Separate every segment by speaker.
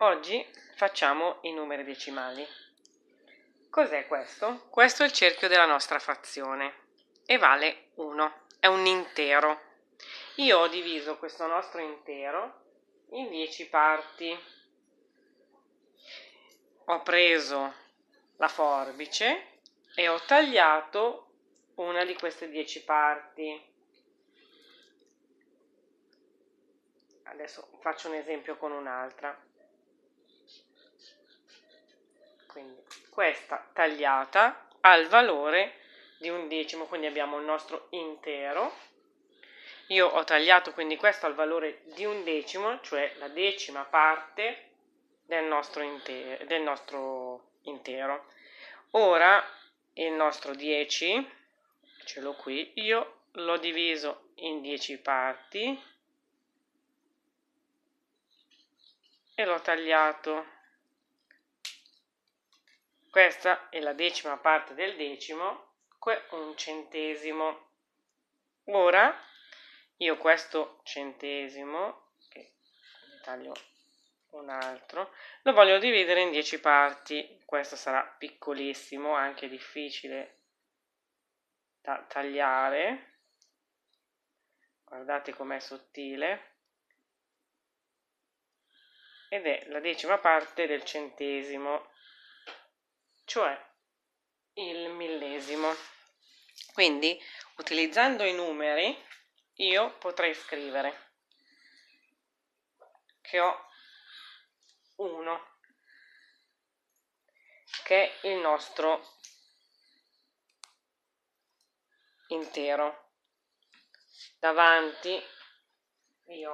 Speaker 1: Oggi facciamo i numeri decimali. Cos'è questo? Questo è il cerchio della nostra frazione e vale 1, è un intero. Io ho diviso questo nostro intero in 10 parti. Ho preso la forbice e ho tagliato una di queste 10 parti. Adesso faccio un esempio con un'altra. quindi questa tagliata al valore di un decimo, quindi abbiamo il nostro intero. Io ho tagliato quindi questo al valore di un decimo, cioè la decima parte del nostro, intero. Del nostro intero. Ora il nostro 10, ce l'ho qui, io l'ho diviso in 10 parti e l'ho tagliato questa è la decima parte del decimo, un centesimo. Ora io questo centesimo, che taglio un altro, lo voglio dividere in dieci parti. Questo sarà piccolissimo, anche difficile da tagliare. Guardate com'è sottile. Ed è la decima parte del centesimo cioè il millesimo. Quindi utilizzando i numeri io potrei scrivere che ho 1 che è il nostro intero davanti io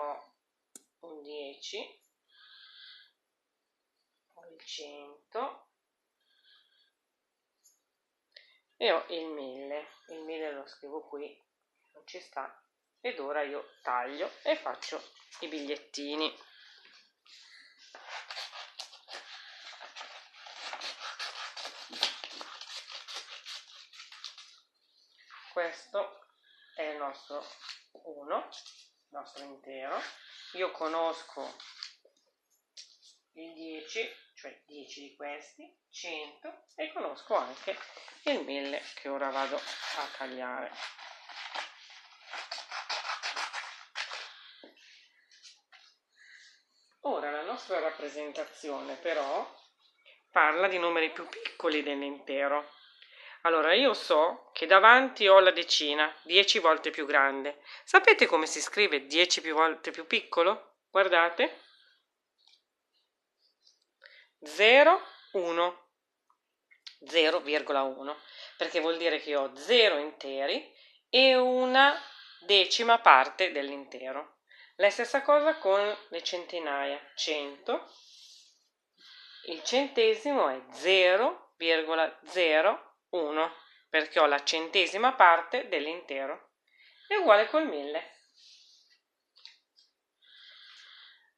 Speaker 1: ho un 10 un 100 e ho il 1000 il 1000 lo scrivo qui non ci sta ed ora io taglio e faccio i bigliettini questo è il nostro 1 il nostro intero io conosco il 10 cioè 10 di questi, 100 e conosco anche il 1000 che ora vado a tagliare. Ora la nostra rappresentazione però parla di numeri più piccoli dell'intero. Allora io so che davanti ho la decina, 10 volte più grande. Sapete come si scrive 10 più volte più piccolo? Guardate. 0, 1, 0,1, perché vuol dire che ho 0 interi e una decima parte dell'intero. La stessa cosa con le centinaia, 100. Il centesimo è 0,01 perché ho la centesima parte dell'intero. È uguale col 1000.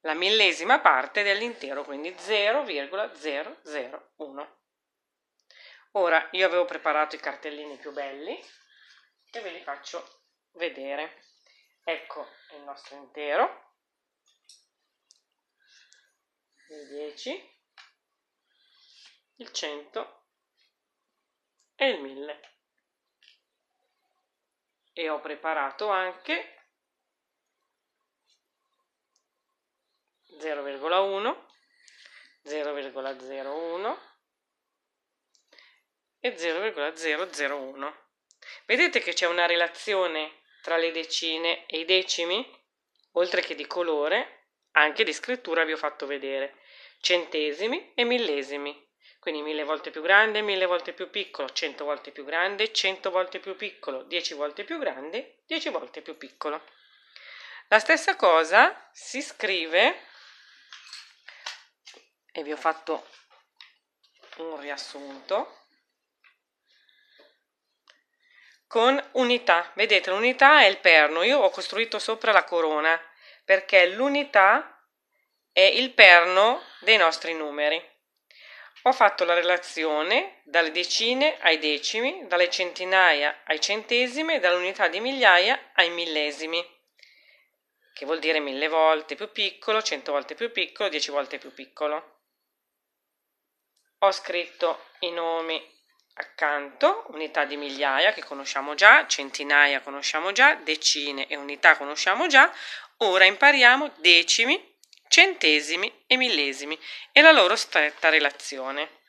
Speaker 1: la millesima parte dell'intero, quindi 0,001. Ora io avevo preparato i cartellini più belli e ve li faccio vedere. Ecco il nostro intero, il 10, il 100 e il 1000. E ho preparato anche 0,1, 0,01 e 0,001. Vedete che c'è una relazione tra le decine e i decimi? Oltre che di colore, anche di scrittura vi ho fatto vedere. Centesimi e millesimi. Quindi mille volte più grande, mille volte più piccolo, cento volte più grande, cento volte più piccolo, dieci volte più grande, dieci volte più piccolo. La stessa cosa si scrive e vi ho fatto un riassunto con unità vedete l'unità è il perno io ho costruito sopra la corona perché l'unità è il perno dei nostri numeri ho fatto la relazione dalle decine ai decimi dalle centinaia ai centesimi dall'unità di migliaia ai millesimi che vuol dire mille volte più piccolo, cento volte più piccolo, dieci volte più piccolo ho scritto i nomi accanto, unità di migliaia che conosciamo già, centinaia conosciamo già, decine e unità conosciamo già, ora impariamo decimi, centesimi e millesimi e la loro stretta relazione.